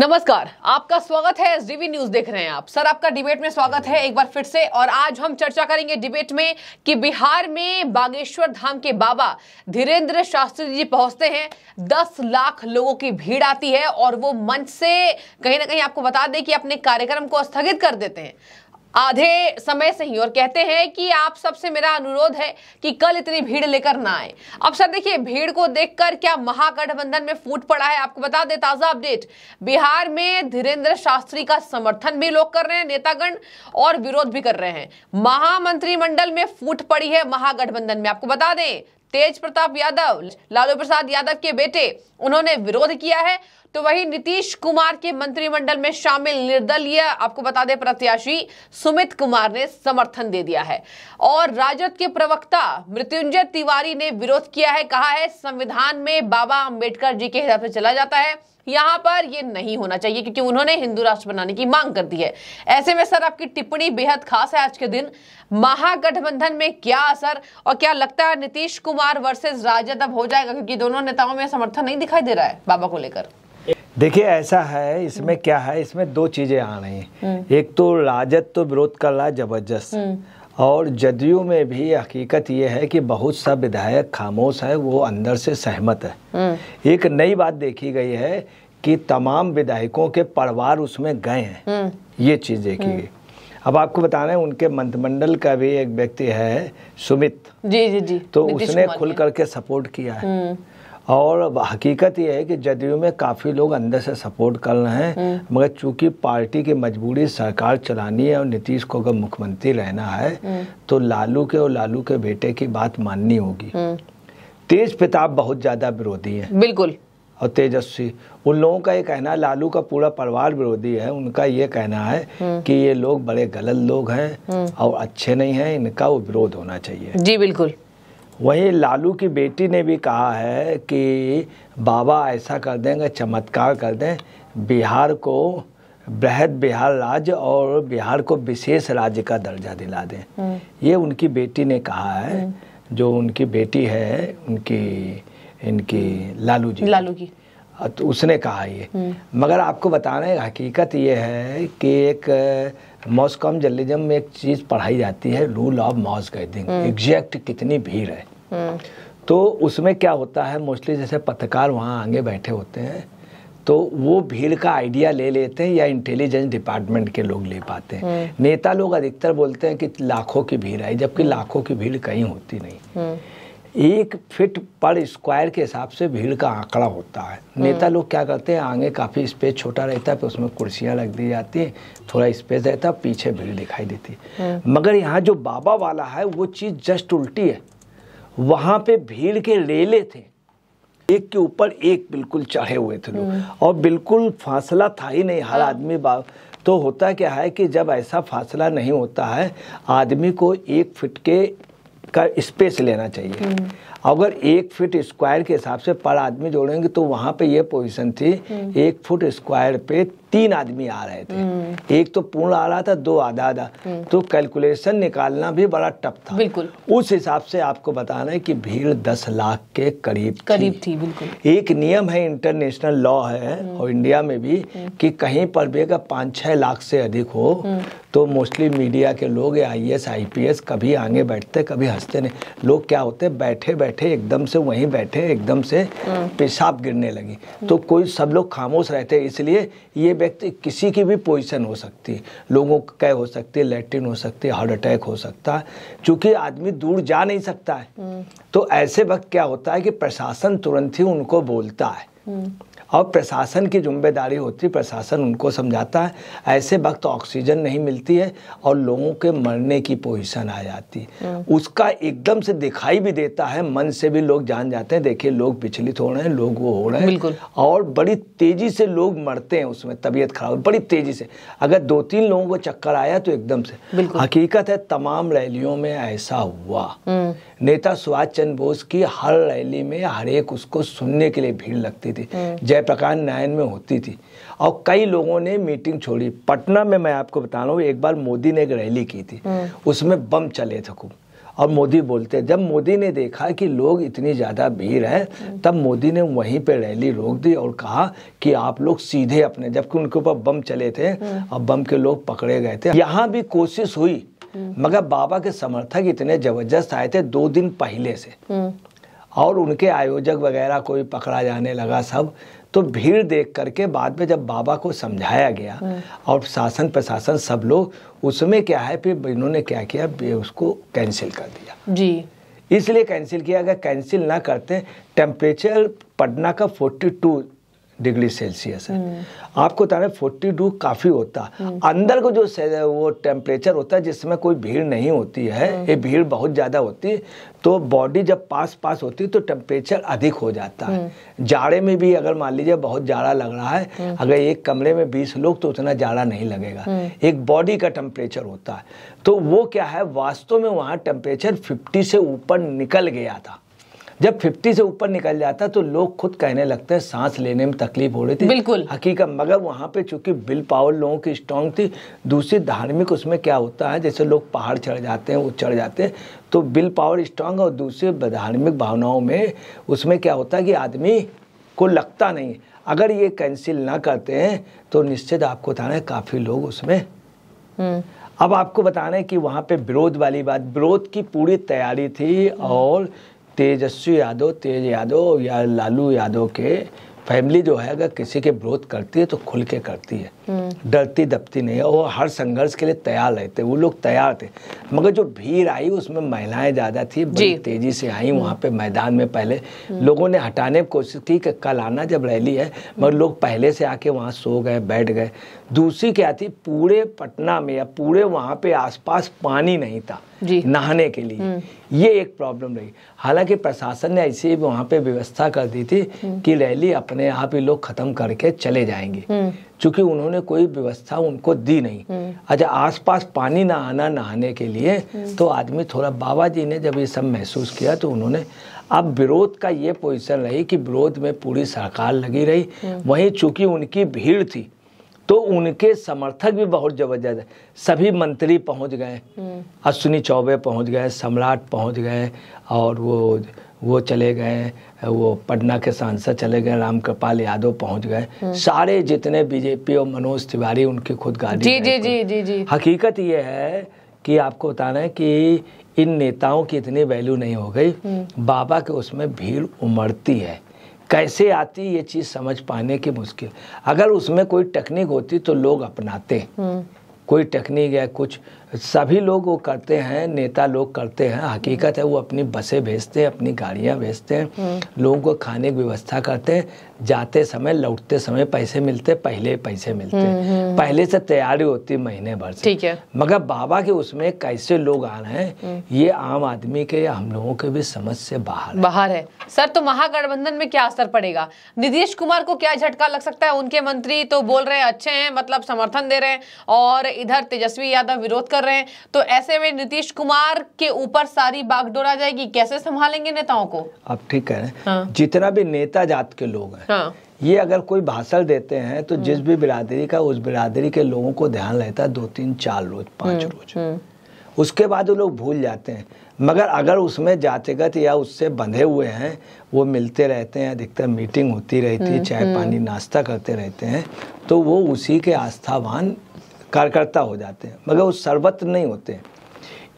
नमस्कार आपका स्वागत है एस डीवी न्यूज देख रहे हैं आप सर आपका डिबेट में स्वागत है एक बार फिर से और आज हम चर्चा करेंगे डिबेट में कि बिहार में बागेश्वर धाम के बाबा धीरेन्द्र शास्त्री जी पहुंचते हैं दस लाख लोगों की भीड़ आती है और वो मंच से कहीं ना कहीं आपको बता दें कि अपने कार्यक्रम को स्थगित कर देते हैं आधे समय से ही और कहते हैं कि आप सबसे मेरा अनुरोध है कि कल इतनी भीड़ लेकर ना आए अब सर देखिए भीड़ को देखकर क्या महागठबंधन में फूट पड़ा है आपको बता दे ताजा अपडेट बिहार में धीरेन्द्र शास्त्री का समर्थन भी लोग कर रहे हैं नेतागण और विरोध भी कर रहे हैं महामंत्रिमंडल में फूट पड़ी है महागठबंधन में आपको बता दें तेज प्रताप यादव लालू प्रसाद यादव के बेटे उन्होंने विरोध किया है तो वही नीतीश कुमार के मंत्रिमंडल में शामिल निर्दलीय आपको बता दें प्रत्याशी सुमित कुमार ने समर्थन दे दिया है और राजद के प्रवक्ता मृत्युंजय तिवारी ने विरोध किया है कहा है संविधान में बाबा अंबेडकर जी के हिसाब से चला जाता है यहां पर यह नहीं होना चाहिए क्योंकि उन्होंने हिंदू राष्ट्र बनाने की मांग कर दी है ऐसे में सर आपकी टिप्पणी बेहद खास है आज के दिन महागठबंधन में क्या असर और क्या लगता है नीतीश कुमार वर्सेस राजद अब हो जाएगा क्योंकि दोनों नेताओं में समर्थन नहीं दिखाई दे रहा है बाबा को लेकर देखिए ऐसा है इसमें हम्म। क्या है इसमें दो चीजें आ रही हैं हम्म। एक तो राजद तो विरोध कर रहा है जबरदस्त हम्म। और जदयू में भी हकीकत ये है कि बहुत सा विधायक खामोश है वो अंदर से सहमत है एक नई बात देखी गई है कि तमाम विधायकों के परिवार उसमें गए हैं ये चीज़ देखी गई अब आपको बता रहे हैं उनके मंत्रिमंडल का भी एक व्यक्ति है सुमित जी जी जी तो उसने खुल करके सपोर्ट किया है और हकीकत यह है कि जदयू में काफ़ी लोग अंदर से सपोर्ट कर रहे हैं हम्म। मगर चूंकि पार्टी की मजबूरी सरकार चलानी है और नीतीश को अगर मुख्यमंत्री रहना है हम्म। तो लालू के और लालू के बेटे की बात माननी होगी हम्म। तेज प्रताप बहुत ज़्यादा विरोधी है बिल्कुल और तेजस्वी उन लोगों का ये कहना है लालू का पूरा परिवार विरोधी है उनका ये कहना है कि ये लोग बड़े गलत लोग हैं और अच्छे नहीं हैं इनका वो विरोध होना चाहिए जी बिल्कुल वहीं लालू की बेटी ने भी कहा है कि बाबा ऐसा कर देंगे चमत्कार कर दें बिहार को बृहद बिहार राज्य और बिहार को विशेष राज्य का दर्जा दिला दें हम्म। ये उनकी बेटी ने कहा है हम्म। जो उनकी बेटी है उनकी इनकी लालू जी लालू जी तो उसने कहा ये हम्म। मगर आपको बताने हकीकत ये है कि एक मॉस्कॉम जर्नलिज्म में एक चीज़ पढ़ाई जाती है rule of mass gathering exact कितनी भीड़ है हम्म। तो उसमें क्या होता है मोस्टली जैसे पत्रकार वहाँ आगे बैठे होते हैं तो वो भीड़ का आइडिया ले लेते हैं या इंटेलिजेंस डिपार्टमेंट के लोग ले पाते हैं हम्म। नेता लोग अधिकतर बोलते हैं कि लाखों की भीड़ आई जबकि हम्म। लाखों की भीड़ कहीं होती नहीं एक फिट पर स्क्वायर के हिसाब से भीड़ का आंकड़ा होता है हाँ। नेता लोग क्या करते हैं आगे काफ़ी स्पेस छोटा रहता है फिर उसमें कुर्सियां लग दी जाती हैं थोड़ा स्पेस रहता है पीछे भीड़ दिखाई देती है हाँ। मगर यहाँ जो बाबा वाला है वो चीज़ जस्ट उल्टी है वहाँ पे भीड़ के रेले थे एक के ऊपर एक बिल्कुल चढ़े हुए थे लोग हाँ। और बिल्कुल फासला था ही नहीं हर आदमी बा तो होता क्या है कि जब ऐसा फासला नहीं होता है आदमी को एक फिट के का स्पेस लेना चाहिए हम्म। अगर एक फीट स्क्वायर के हिसाब से पर आदमी जोड़ेंगे तो वहाँ पे ये पोजीशन थी हम्म। एक फुट स्क्वायर पे तीन आदमी आ रहे थे हम्म। एक तो पूर्ण आ रहा था दो आधा आधा हम्म। तो कैलकुलेशन निकालना भी बड़ा टफ था बिल्कुल उस हिसाब से आपको बताना है कि भीड़ दस लाख के करीब करीब थी, थी बिल्कुल एक नियम है इंटरनेशनल लॉ है और इंडिया में भी कि कहीं पर भी अगर पाँच छः लाख से अधिक हो तो मोस्टली मीडिया के लोग I S I P S कभी आगे बैठते कभी हंसते नहीं लोग क्या होते बैठे बैठे बैठे एकदम से वहीं बैठे एकदम से पेशाब गिरने लगी तो कोई सब लोग खामोश रहते इसलिए ये व्यक्ति किसी की भी पोजीशन हो सकती लोगों का हो सकती है लेट्रिन हो सकती है हार्ट अटैक हो सकता है आदमी दूर जा नहीं सकता है हम्म। तो ऐसे वक्त क्या होता है कि प्रशासन तुरंत ही उनको बोलता है हम्म। और प्रशासन की जिम्मेदारी होती है प्रशासन उनको समझाता है ऐसे वक्त ऑक्सीजन नहीं मिलती है और लोगों के मरने की पोजीशन आ जाती है हम्म। उसका एकदम से दिखाई भी देता है मन से भी लोग जान जाते हैं देखिए लोग विचलित हो रहे हैं लोग वो हो रहे हैं और बड़ी तेज़ी से लोग मरते हैं उसमें तबीयत खराब बड़ी तेज़ी से अगर दो तीन लोगों को चक्कर आया तो एकदम से हकीकत है तमाम रैलियों में ऐसा हुआ हम्म। नेता सुभाष चंद्र बोस की हर रैली में हर एक उसको सुनने के लिए भीड़ लगती थी हम्म। जयप्रकाश नारायण में होती थी और कई लोगों ने मीटिंग छोड़ी पटना में मैं आपको बता रहा हूँ एक बार मोदी ने एक रैली की थी हम्म। उसमें बम चले थे खूब और मोदी बोलते जब मोदी ने देखा कि लोग इतनी ज़्यादा भीड़ हैं हम्म। तब मोदी ने वहीं पे रैली रोक दी और कहा कि आप लोग सीधे अपने जबकि उनके ऊपर बम चले थे हम्म। और बम के लोग पकड़े गए थे यहाँ भी कोशिश हुई मगर बाबा के समर्थक इतने जबरदस्त आए थे दो दिन पहले से और उनके आयोजक वगैरह कोई पकड़ा जाने लगा सब तो भीड़ देख करके बाद में जब बाबा को समझाया गया हम्म। और शासन प्रशासन सब लोग उसमें क्या है फिर इन्होंने क्या किया उसको कैंसिल कर दिया जी इसलिए कैंसिल किया अगर कैंसिल ना करते टेम्परेचर पटना का 42 डिग्री सेल्सियस है हम्म। आपको फोर्टी टू काफ़ी होता हम्म। अंदर को जो वो टेम्परेचर होता है जिसमें कोई भीड़ नहीं होती है हम्म। ये भीड़ बहुत ज़्यादा होती है तो बॉडी जब पास पास होती है तो टेम्परेचर अधिक हो जाता है जाड़े में भी अगर मान लीजिए बहुत जाड़ा लग रहा है अगर एक कमरे में बीस लोग तो उतना जाड़ा नहीं लगेगा एक बॉडी का टेम्परेचर होता है तो वो क्या है वास्तव में वहाँ टेम्परेचर फिफ्टी से ऊपर निकल गया था जब 50 से ऊपर निकल जाता है तो लोग खुद कहने लगते हैं सांस लेने में तकलीफ हो रही थी बिल्कुल हकीकत मगर वहाँ पे चूंकि बिल पावर लोगों की स्ट्रांग थी दूसरी धार्मिक उसमें क्या होता है जैसे लोग पहाड़ चढ़ जाते हैं वो चढ़ जाते हैं तो बिल पावर स्ट्रांग और दूसरे धार्मिक भावनाओं में उसमें क्या होता है कि आदमी को लगता नहीं अगर ये कैंसिल ना करते हैं तो निश्चित आपको बताना है काफ़ी लोग उसमें हम्म। अब आपको बताना है कि वहाँ पे विरोध वाली बात विरोध की पूरी तैयारी थी और तेजस्वी यादव तेज यादव या लालू यादव के फैमिली जो है अगर किसी के विरोध करती है तो खुल के करती है हम्म। डरती दबती नहीं है वो हर संघर्ष के लिए तैयार रहते वो लोग तैयार थे मगर जो भीड़ आई उसमें महिलाएं ज़्यादा थी बड़ी तेजी से आई वहाँ पे मैदान में पहले हम्म। लोगों ने हटाने की कोशिश की कि कल आना जब रैली है मगर हम्म। लोग पहले से आके वहाँ सो गए बैठ गए दूसरी क्या थी पूरे पटना में या पूरे वहाँ पे आसपास पानी नहीं था नहाने के लिए हम्म। ये एक प्रॉब्लम रही हालांकि प्रशासन ने ऐसी वहां पे व्यवस्था कर दी थी हम्म। कि रैली अपने आप ही लोग खत्म करके चले जाएंगे क्योंकि हम्म। उन्होंने कोई व्यवस्था उनको दी नहीं अच्छा आसपास पानी ना आना नहाने के लिए तो आदमी थोड़ा बाबा जी ने जब ये सब महसूस किया तो उन्होंने अब विरोध का ये पोजिशन रही कि विरोध में पूरी सरकार लगी रही वहीं चूंकि उनकी भीड़ थी तो उनके समर्थक भी बहुत जबरदस्त है सभी मंत्री पहुंच गए हम्म। अश्विनी चौबे पहुंच गए सम्राट पहुंच गए और वो वो चले गए वो पटना के सांसद चले गए रामकृपाल यादव पहुंच गए हम्म। सारे जितने बीजेपी और मनोज तिवारी उनकी खुद गाड़ी जी जी जी जी जी हकीकत ये है कि आपको बताना है कि इन नेताओं की इतनी वैल्यू नहीं हो गई हम्म। बाबा के उसमें भीड़ उमड़ती है कैसे आती ये चीज़ समझ पाने की मुश्किल अगर उसमें कोई टेक्निक होती तो लोग अपनाते हम्म। कोई टेक्निक है कुछ सभी लोग वो करते हैं नेता लोग करते हैं हकीकत है वो अपनी बसें भेजते हैं अपनी गाड़ियाँ भेजते हैं हम्म। लोगों को खाने की व्यवस्था करते हैं जाते समय लौटते समय पैसे मिलते पहले पैसे मिलते हम्म, हम्म। पहले से तैयारी होती महीने भर से ठीक है मगर बाबा के उसमें कैसे लोग आ रहे हैं ये आम आदमी के या हम लोगों के भी समझ से बाहर बाहर है सर तो महागठबंधन में क्या असर पड़ेगा नीतीश कुमार को क्या झटका लग सकता है उनके मंत्री तो बोल रहे हैं अच्छे हैं मतलब समर्थन दे रहे हैं और इधर तेजस्वी यादव विरोध कर कर रहे हैं तो ऐसे में नीतीश कुमार के ऊपर सारी बागडोर आ जाएगी कैसे संभालेंगे नेताओं को आप ठीक कह रहे हैं हाँ। जितना भी नेता जात के लोग हैं हाँ। ये अगर कोई भाषण देते हैं तो जिस भी बिरादरी का उस बिरादरी के लोगों को ध्यान रहता है दो तीन चार रोज पांच हम्म, रोज हम्म। उसके बाद वो लोग भूल जाते हैं मगर अगर उसमें जातिगत या उससे बंधे हुए हैं वो मिलते रहते हैं अधिकतर मीटिंग होती रहती है हम्म, चाय पानी नाश्ता करते रहते हैं तो वो उसी के आस्थावान कार्यकर्ता हो जाते हैं मगर वो सर्वत्र नहीं होते हैं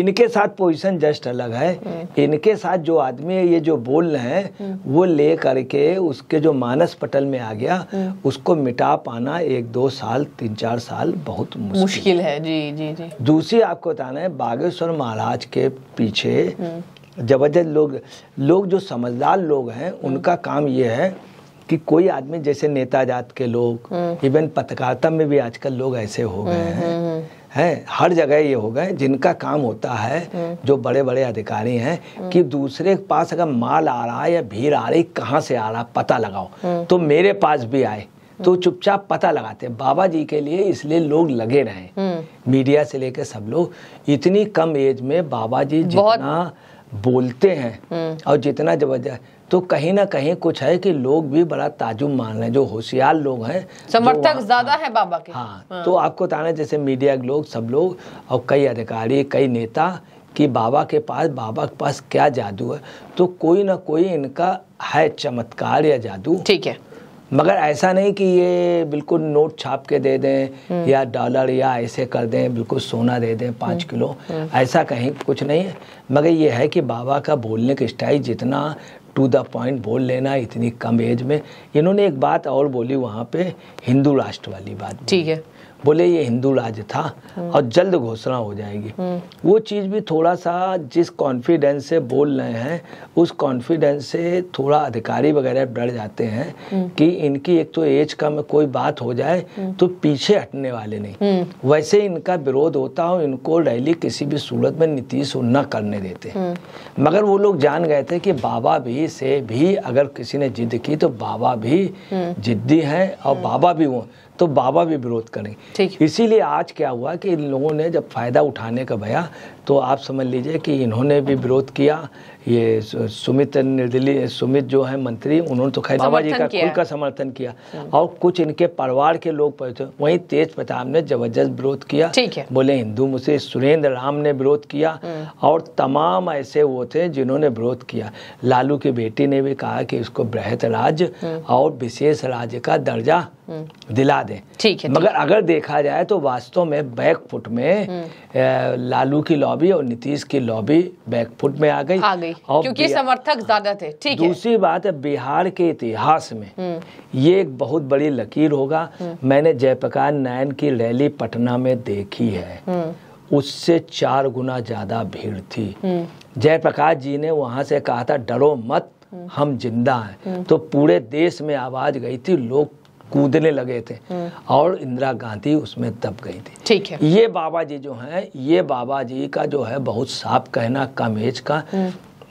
इनके साथ पोजीशन जस्ट अलग है हम्म। इनके साथ जो आदमी ये जो बोल रहे हैं हम्म। वो ले करके उसके जो मानस पटल में आ गया हम्म। उसको मिटा पाना एक दो साल तीन चार साल बहुत मुश्किल, मुश्किल है जी जी जी दूसरी आपको बताना है बागेश्वर महाराज के पीछे जबरदस्त लोग लोग जो समझदार लोग हैं उनका काम ये है कि कोई आदमी जैसे नेता जात के लोग इवन हम्म। पत्रकारिता में भी आजकल लोग ऐसे हो गए हम्म, हैं हम्म, हैं हर जगह ये हो गए जिनका काम होता है जो बड़े बड़े अधिकारी हैं कि दूसरे के पास अगर माल आ रहा है या भीड़ आ रही कहाँ से आ रहा पता लगाओ तो मेरे पास भी आए तो चुपचाप पता लगाते हैं बाबा जी के लिए इसलिए लोग लगे रहे मीडिया से लेकर सब लोग इतनी कम एज में बाबा जी जितना बोलते हैं हम्म। और जितना जब तो कहीं ना कहीं कुछ है कि लोग भी बड़ा ताजुब मान रहे हैं जो होशियार लोग हैं समर्थक ज्यादा है बाबा के हाँ, हाँ तो आपको बताना तो जैसे मीडिया के लोग सब लोग और कई अधिकारी कई नेता कि बाबा के पास बाबा के पास क्या जादू है तो कोई ना कोई इनका है चमत्कार या जादू ठीक है मगर ऐसा नहीं कि ये बिल्कुल नोट छाप के दे दें हम्म। या डॉलर या ऐसे कर दें बिल्कुल सोना दे दें पाँच हम्म। किलो हम्म। ऐसा कहीं कुछ नहीं है मगर ये है कि बाबा का बोलने का स्टाइल जितना टू द पॉइंट बोल लेना इतनी कम एज में इन्होंने एक बात और बोली वहाँ पे हिंदू राष्ट्र वाली बात ठीक है बोले ये हिंदू राज्य था हम्म। और जल्द घोषणा हो जाएगी हम्म। वो चीज़ भी थोड़ा सा जिस कॉन्फिडेंस से बोल रहे हैं उस कॉन्फिडेंस से थोड़ा अधिकारी वगैरह डर जाते हैं हम्म। कि इनकी एक तो एज कम कोई बात हो जाए तो पीछे हटने वाले नहीं वैसे इनका विरोध होता हो इनको रैली किसी भी सूरत में नीतीश न करने देते मगर वो लोग जान गए थे कि बाबा भी से भी अगर किसी ने जिद की तो बाबा भी जिद्दी है और बाबा भी वो तो बाबा भी विरोध करें इसीलिए आज क्या हुआ कि इन लोगों ने जब फ़ायदा उठाने का भया तो आप समझ लीजिए कि इन्होंने भी विरोध किया ये सुमित निर्दलीय सुमित जो है मंत्री उन्होंने तो खैर बाबा जी का खुल का समर्थन किया और कुछ इनके परिवार के लोग पहुंचे वहीं तेज प्रताप ने जबरदस्त विरोध किया बोले हिंदू मुस्लिम सुरेंद्र राम ने विरोध किया हम्म। और तमाम ऐसे वो थे जिन्होंने विरोध किया लालू की बेटी ने भी कहा कि उसको बृहत राज्य हम्म। और विशेष राज्य का दर्जा हम्म। दिला दे ठीक है मगर अगर देखा जाए तो वास्तव में बैकफुट में लालू की लॉबी और नीतीश की लॉबी बैकफुट में आ गई आ गई गई क्योंकि समर्थक ज्यादा थे ठीक है दूसरी बात है बिहार के इतिहास में ये एक बहुत बड़ी लकीर होगा मैंने जयप्रकाश नायन की रैली पटना में देखी है उससे चार गुना ज्यादा भीड़ थी जयप्रकाश जी ने वहां से कहा था डरो मत हम जिंदा हैं तो पूरे देश में आवाज गई थी लोग कूदने लगे थे और इंदिरा गांधी उसमें दब गई थी ठीक है ये बाबा जी जो हैं ये बाबा जी का जो है बहुत साफ कहना कम एज का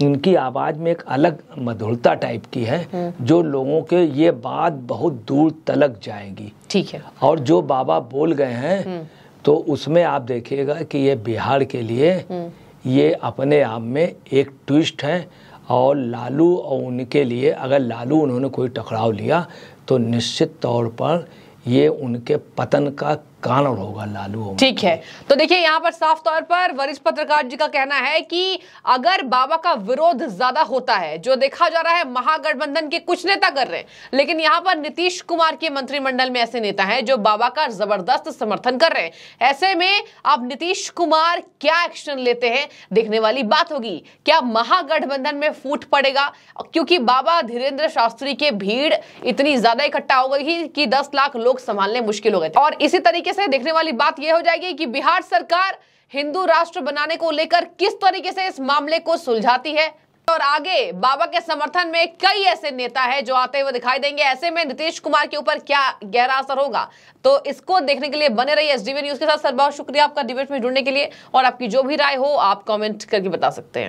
इनकी आवाज़ में एक अलग मधुरता टाइप की है हम्म। जो लोगों के ये बात बहुत दूर तलक जाएगी ठीक है और जो बाबा बोल गए हैं हम्म। तो उसमें आप देखिएगा कि ये बिहार के लिए हम्म। ये अपने आप में एक ट्विस्ट है और लालू और उनके लिए अगर लालू उन्होंने कोई टकराव लिया तो निश्चित तौर पर ये उनके पतन का कारण होगा लालू ठीक है तो देखिए यहाँ पर साफ तौर पर वरिष्ठ पत्रकार जी का कहना है कि अगर बाबा का विरोध ज्यादा होता है जो देखा जा रहा है महागठबंधन के कुछ नेता कर रहे हैं लेकिन यहाँ पर नीतीश कुमार के मंत्रिमंडल में ऐसे नेता हैं जो बाबा का जबरदस्त समर्थन कर रहे हैं ऐसे में अब नीतीश कुमार क्या एक्शन लेते हैं देखने वाली बात होगी क्या महागठबंधन में फूट पड़ेगा क्योंकि बाबा धीरेन्द्र शास्त्री के भीड़ इतनी ज्यादा इकट्ठा हो गई कि दस लाख लोग संभालने मुश्किल हो गए और इसी तरीके तरीके से देखने वाली बात यह हो जाएगी कि बिहार सरकार हिंदू राष्ट्र बनाने को लेकर किस तरीके से इस मामले को सुलझाती है और आगे बाबा के समर्थन में कई ऐसे नेता हैं जो आते हुए दिखाई देंगे ऐसे में नीतीश कुमार के ऊपर क्या गहरा असर होगा तो इसको देखने के लिए बने रहिए एसडीवी न्यूज के साथ सर बहुत शुक्रिया आपका डिबेट में जुड़ने के लिए और आपकी जो भी राय हो आप कॉमेंट करके बता सकते हैं